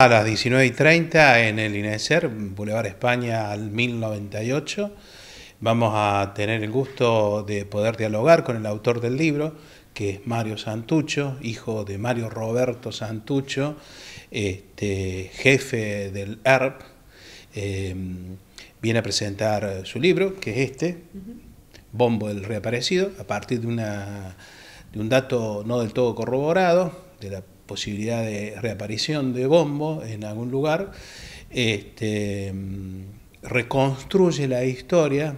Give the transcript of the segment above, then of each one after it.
A las 19 y 30 en el INESER, Boulevard España al 1098, vamos a tener el gusto de poder dialogar con el autor del libro, que es Mario Santucho, hijo de Mario Roberto Santucho, este, jefe del ERP. Em, viene a presentar su libro, que es este, Bombo del Reaparecido, a partir de, de un dato no del todo corroborado, de la posibilidad de reaparición de Bombo en algún lugar, este, reconstruye la historia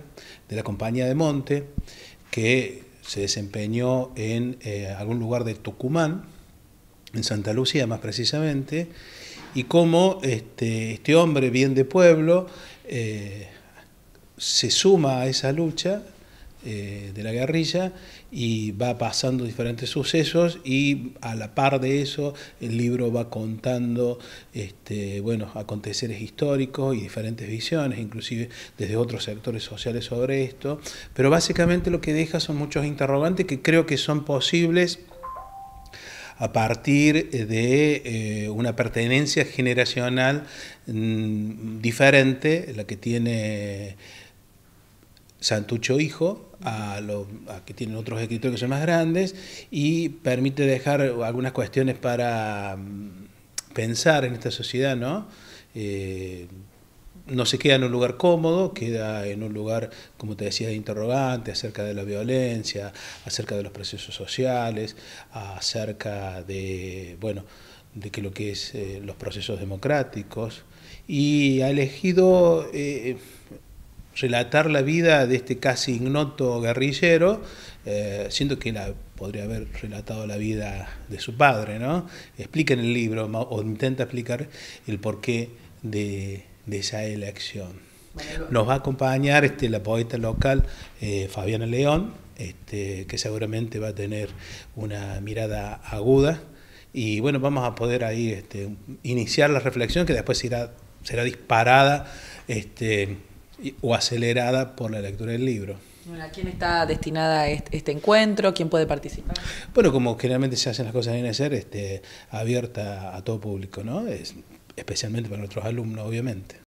de la compañía de Monte, que se desempeñó en eh, algún lugar de Tucumán, en Santa Lucía más precisamente, y cómo este, este hombre bien de pueblo eh, se suma a esa lucha eh, de la guerrilla y va pasando diferentes sucesos y a la par de eso el libro va contando este, bueno, aconteceres históricos y diferentes visiones, inclusive desde otros sectores sociales sobre esto, pero básicamente lo que deja son muchos interrogantes que creo que son posibles a partir de eh, una pertenencia generacional mm, diferente, la que tiene Santucho Hijo, a los que tienen otros escritores que son más grandes, y permite dejar algunas cuestiones para mm, pensar en esta sociedad, ¿no? Eh, no se queda en un lugar cómodo, queda en un lugar, como te decía, interrogante acerca de la violencia, acerca de los procesos sociales, acerca de, bueno, de que lo que es eh, los procesos democráticos. Y ha elegido eh, relatar la vida de este casi ignoto guerrillero, eh, siento que la podría haber relatado la vida de su padre, ¿no? Explica en el libro, o intenta explicar el porqué de, esa elección. Nos va a acompañar este, la poeta local eh, Fabiana León, este, que seguramente va a tener una mirada aguda. Y bueno, vamos a poder ahí este, iniciar la reflexión que después será, será disparada este, o acelerada por la lectura del libro. ¿A quién está destinada este, encuentro? ¿Quién puede participar? Bueno, como generalmente se hacen las cosas en ser, este, abierta a todo público, ¿no? Es, especialmente para nuestros alumnos, obviamente.